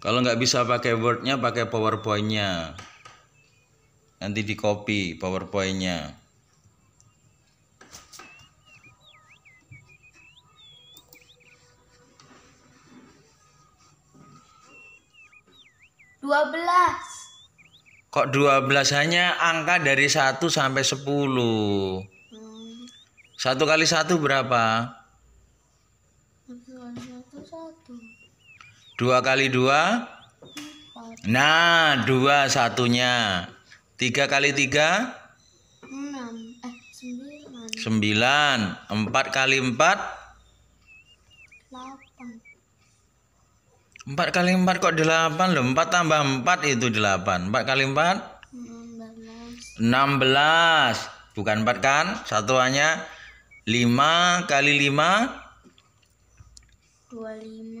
Kalau nggak bisa pakai Word-nya, pakai PowerPoint-nya. Nanti di copy PowerPoint-nya. Dua belas. Kok dua belas hanya angka dari satu sampai sepuluh. Hmm. Satu kali satu berapa? Satu kali satu satu. Dua kali dua? Nah, dua satunya. Tiga kali tiga? Enam. Eh, sembilan. Empat kali empat? Delapan. Empat kali empat kok delapan loh. Empat tambah empat itu delapan. Empat kali empat? Enam belas. Bukan empat kan? Satuannya lima kali lima? Dua lima.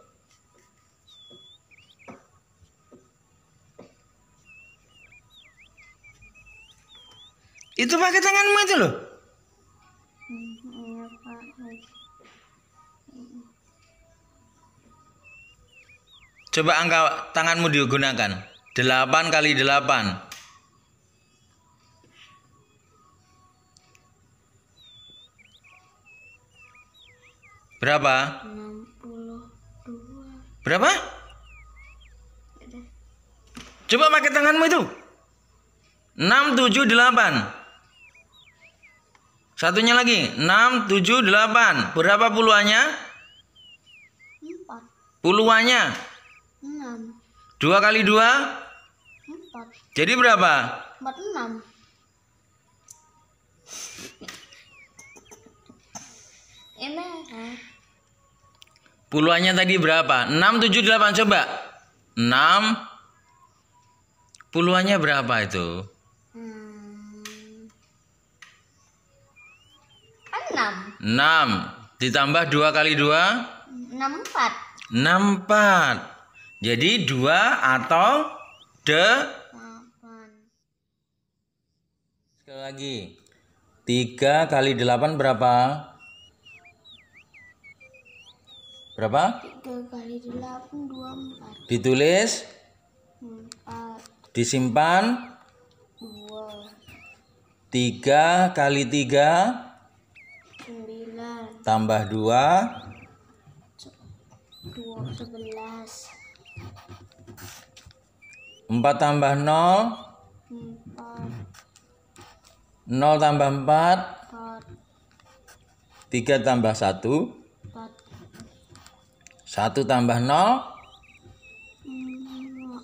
Itu pakai tanganmu itu loh. Coba angka tanganmu digunakan. 8 kali 8. Berapa? 62. Berapa? Coba pakai tanganmu itu. 6 7 8. Satunya lagi 6, 7, 8 Berapa puluhannya? 4 Puluhannya? 6 2 kali 2? 4 Jadi berapa? 46 Ini Puluhannya tadi berapa? 6, 7, 8 Coba 6 Puluhannya berapa itu? 6. 6. Ditambah 2 kali 2? 6, 4 6, 4 Jadi 2 atau de 8. Sekali lagi. 3 kali 8 berapa? Berapa? 3 kali 8 2, 4 Ditulis? 4. Disimpan? 2. 3 kali 3? tambah 2 11 4 tambah 0 4 0 tambah 4 4 3 tambah 1 4 1 tambah 0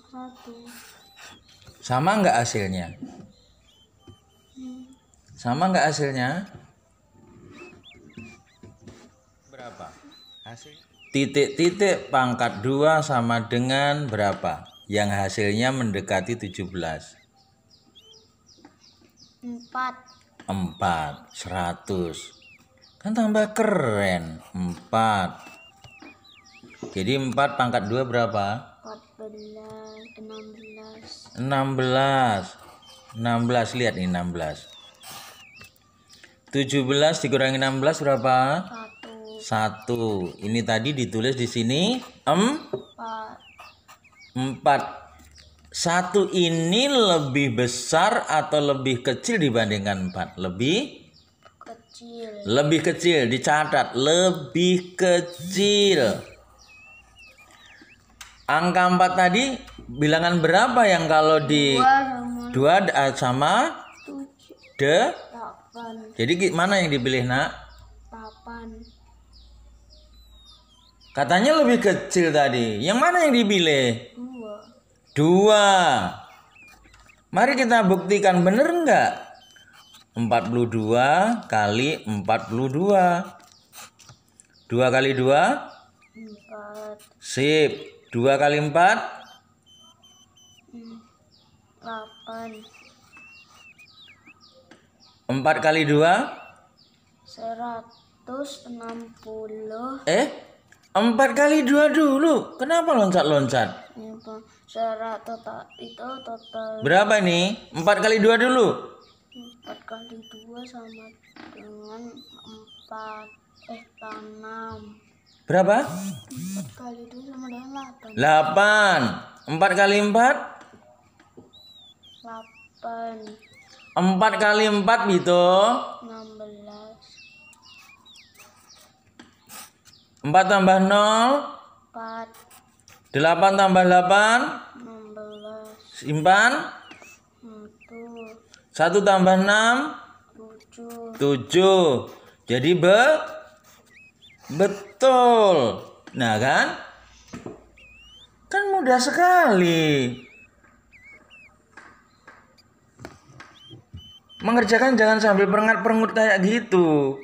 1 sama enggak hasilnya hmm. sama enggak hasilnya berapa? titik-titik pangkat 2 sama dengan berapa? Yang hasilnya mendekati 17. 4. 4, 100. Kan tambah keren. 4. Jadi 4 pangkat 2 berapa? 14, 16. 16. 16 lihat ini 16. 17 dikurangi 16 berapa? 4. Satu. Ini tadi ditulis di sini em empat. Satu ini lebih besar atau lebih kecil dibandingkan empat? Lebih kecil. Lebih kecil. Dicatat lebih kecil. Angka empat tadi bilangan berapa yang kalau di dua, sama, dua eh, sama de? Jadi mana yang dipilih nak? 8 Katanya lebih kecil tadi. Yang mana yang dipilih? Dua. Dua. Mari kita buktikan benar enggak? 42 kali 42. 2 kali 2? 4. Sip. 2 kali 4? 8. 4 kali 2? 160. Eh? Empat kali dua dulu. Kenapa loncat-loncat? Suara total itu total. Berapa ini? Empat kali dua dulu. Empat kali dua sama dengan empat eh enam. Berapa? Empat kali dua sama dengan delapan. Delapan. Empat kali empat? Delapan. Empat kali empat itu? Enam 4 tambah 0 4 8 tambah 8 16 Simpan 4 1 tambah 6 7 7 Jadi be Betul Nah kan Kan mudah sekali Mengerjakan jangan sambil perengat-perengut kayak gitu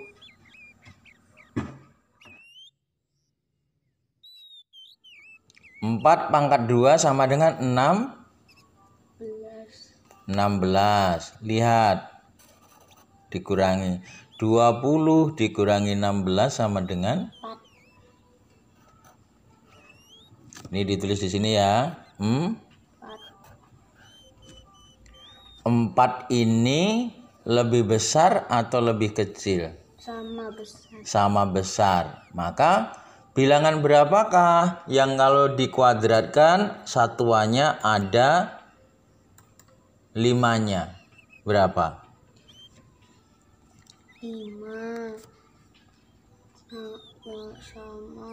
4 pangkat 2 sama dengan 6 16 lihat dikurangi 20 dikurangi 16 sama dengan 4 ini ditulis di sini ya hmm? 4 ini lebih besar atau lebih kecil sama besar sama besar maka Bilangan berapakah yang kalau dikuadratkan satuannya ada limanya? Berapa? Lima sama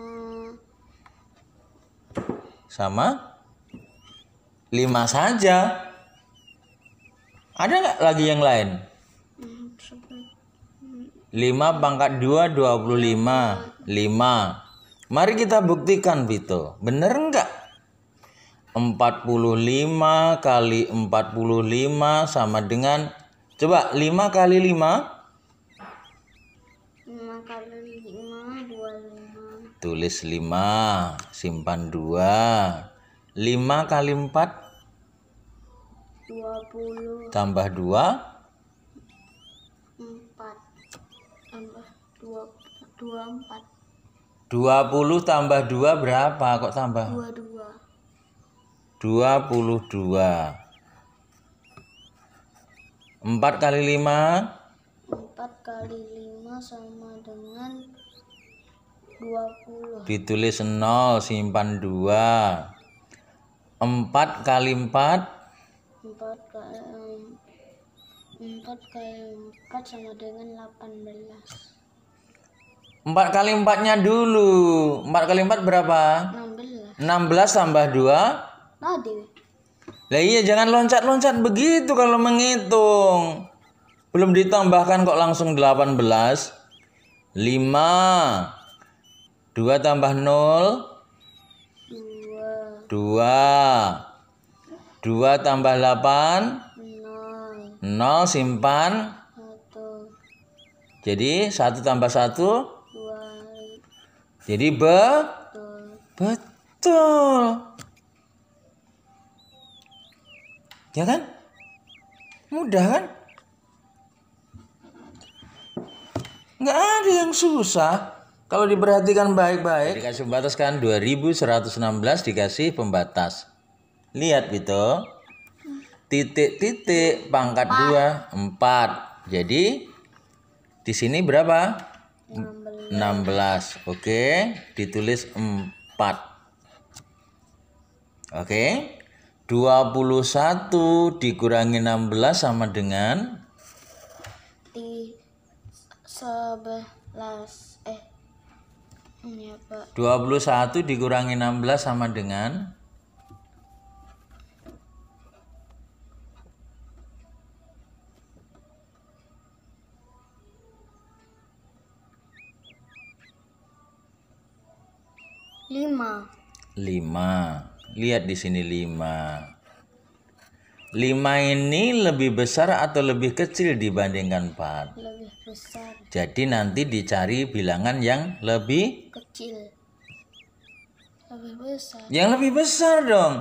sama lima saja. Ada nggak lagi yang lain? Lima pangkat dua dua puluh lima lima Mari kita buktikan Vito. benar enggak? 45 kali 45 sama dengan coba 5 kali 5 5 kali 5 25 tulis 5 simpan 2 5 kali 4 20 tambah 2 4 tambah 2 24 20 tambah 2 berapa kok tambah? 22. 22. 4 kali 5? 4 kali 5 sama dengan 20. Ditulis 0, simpan 2. 4 kali 4? 4 kali 4 kali 4 sama dengan 18. 4 kali 4-nya dulu. 4 kali 4 berapa? 16. 16 tambah 2? Lah iya jangan loncat-loncat begitu kalau menghitung. Belum ditambahkan kok langsung 18. 5 2 tambah 0 2 2 tambah 8 0 0 simpan 1 jadi 1 tambah 1 jadi be betul. betul. Ya kan? Mudah kan? Nggak ada yang susah. Kalau diperhatikan baik-baik. Dikasih pembatas kan 2116 dikasih pembatas. Lihat gitu. Titik-titik pangkat 2 4. Jadi di sini berapa? 16. Oke, okay. ditulis 4. Oke. Okay. 21 dikurangi 16 sama dengan 11 eh 21 iya, dikurangi 16 sama dengan Lima. Lima. Lihat di sini lima. Lima ini lebih besar atau lebih kecil dibandingkan empat? Lebih besar. Jadi nanti dicari bilangan yang lebih kecil. Lebih besar. Yang lebih besar dong.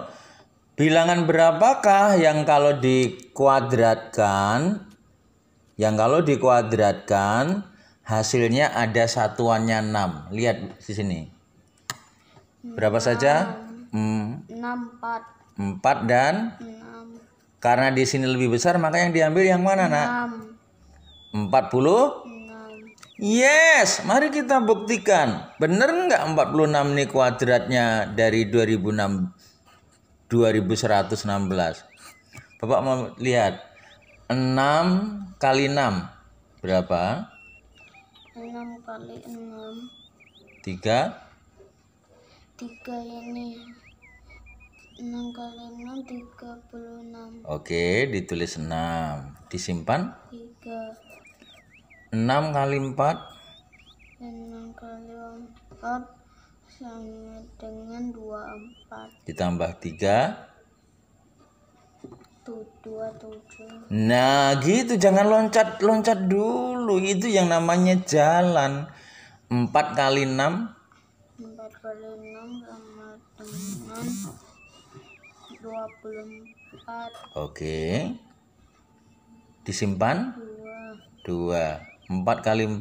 Bilangan berapakah yang kalau dikuadratkan yang kalau dikuadratkan hasilnya ada satuannya 6. Lihat di sini. Berapa saja? Hmm. Enam, 4. Empat dan 6. Karena di sini lebih besar, maka yang diambil yang mana, enam. Nak? 40? puluh? Yes, mari kita buktikan. Benar nggak 46 nih kuadratnya dari 2006 2116? Bapak mau lihat. 6 kali 6 berapa? 6 kali 6 3 tiga ini enam kali enam tiga puluh enam Oke ditulis enam Disimpan tiga enam kali empat enam kali empat sama dengan dua empat Ditambah tiga tujuh Nah gitu jangan loncat-loncat dulu Itu yang namanya jalan 4 kali 6 4 kali 6 Quran 24 oke disimpan 2 4 kali 4 4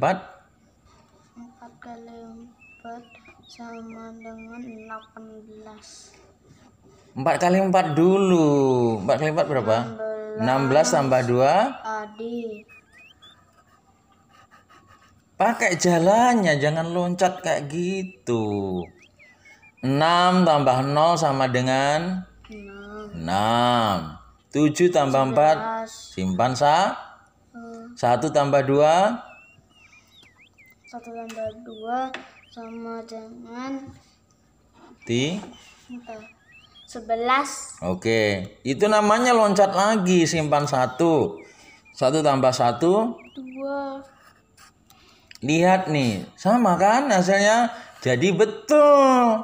kali 4 sama dengan 18 4 kali 4 dulu 4 kali 4 berapa 16, 16 tambah 2 Adi pakai jalannya jangan loncat kayak gitu 6 tambah 0 sama dengan 6. 7 tambah 4 simpan sa. 1 hmm. tambah 2 1 tambah 2 sama dengan di 11. Oke, itu namanya loncat lagi simpan 1. 1 tambah 1 2. Lihat nih, sama kan hasilnya? Jadi betul.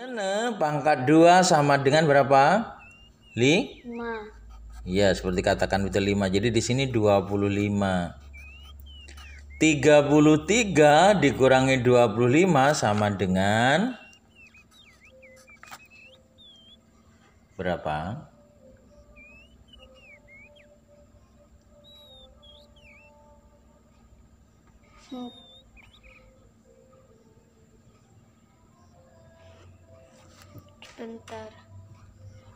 Nene pangkat 2 sama dengan berapa? Li? 5. Iya, seperti katakan itu 5. Jadi di sini 25. 33 dikurangi 25 sama dengan berapa? Hmm. bentar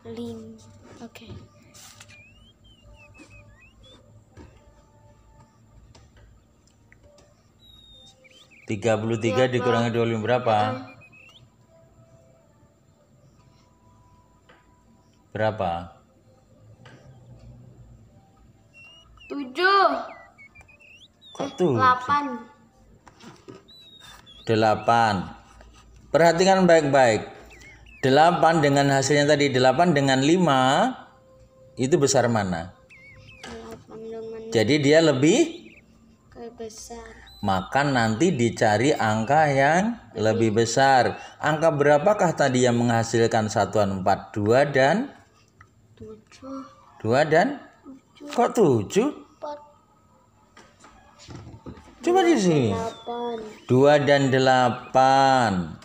lim oke okay. Tiga puluh tiga dikurangi dua puluh berapa? Berapa? Tujuh. Kok eh, tuh? Delapan. Delapan. Perhatikan baik-baik. 8 dengan hasilnya tadi 8 dengan 5 itu besar mana? 8 dengan Jadi dia lebih besar. Maka nanti dicari angka yang lebih besar. Angka berapakah tadi yang menghasilkan satuan 4? 2 dan 7. 2 dan 7. Kok 7? 4. Coba di sini. 8. 2 dan 8.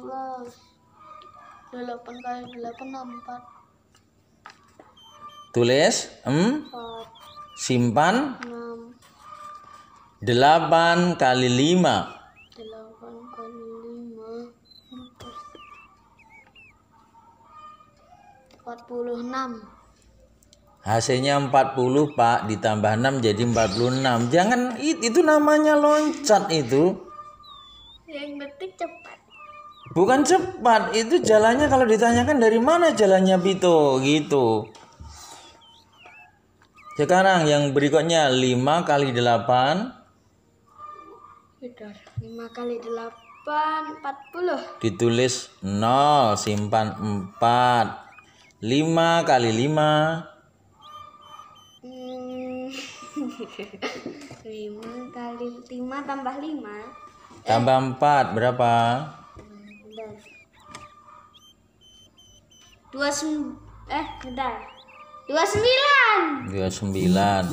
delapan kali delapan empat tulis simpan 6 delapan kali lima empat Hasilnya 40 Pak ditambah 6 jadi 46 Jangan itu namanya loncat itu Yang detik cepat Bukan cepat, itu jalannya kalau ditanyakan dari mana jalannya Bito gitu. Sekarang yang berikutnya 5 kali 8. 5 kali 8 40. Ditulis 0, simpan 4. 5 kali 5. 5 hmm. kali 5 tambah 5 Tambah 4 berapa? 29 eh bentar. dua sembilan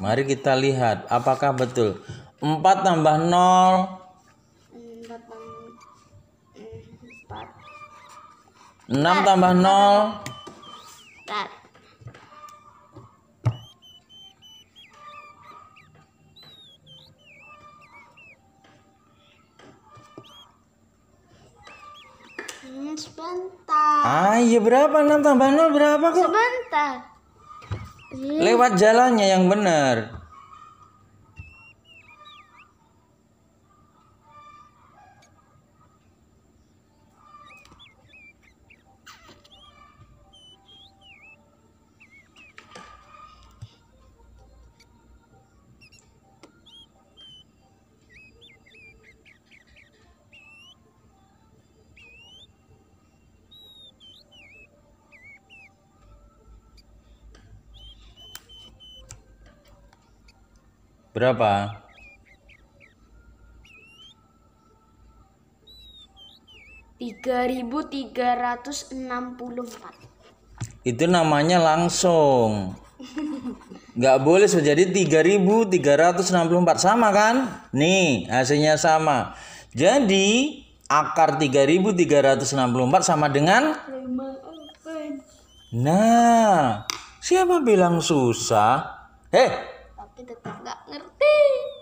Mari kita lihat apakah betul. empat tambah nol 4 6 eh, tambah nol 4 sebentar. Ah iya berapa 6 tambah 0 berapa kok? Sebentar. Lewat jalannya yang benar. Berapa? Tiga ribu tiga ratus enam puluh empat. Itu namanya langsung. Nggak boleh jadi tiga ribu tiga ratus enam puluh empat sama kan? Nih hasilnya sama. Jadi akar tiga ribu tiga ratus enam puluh empat sama dengan Nah, siapa bilang susah? hey, eh, tetap nggak ngerti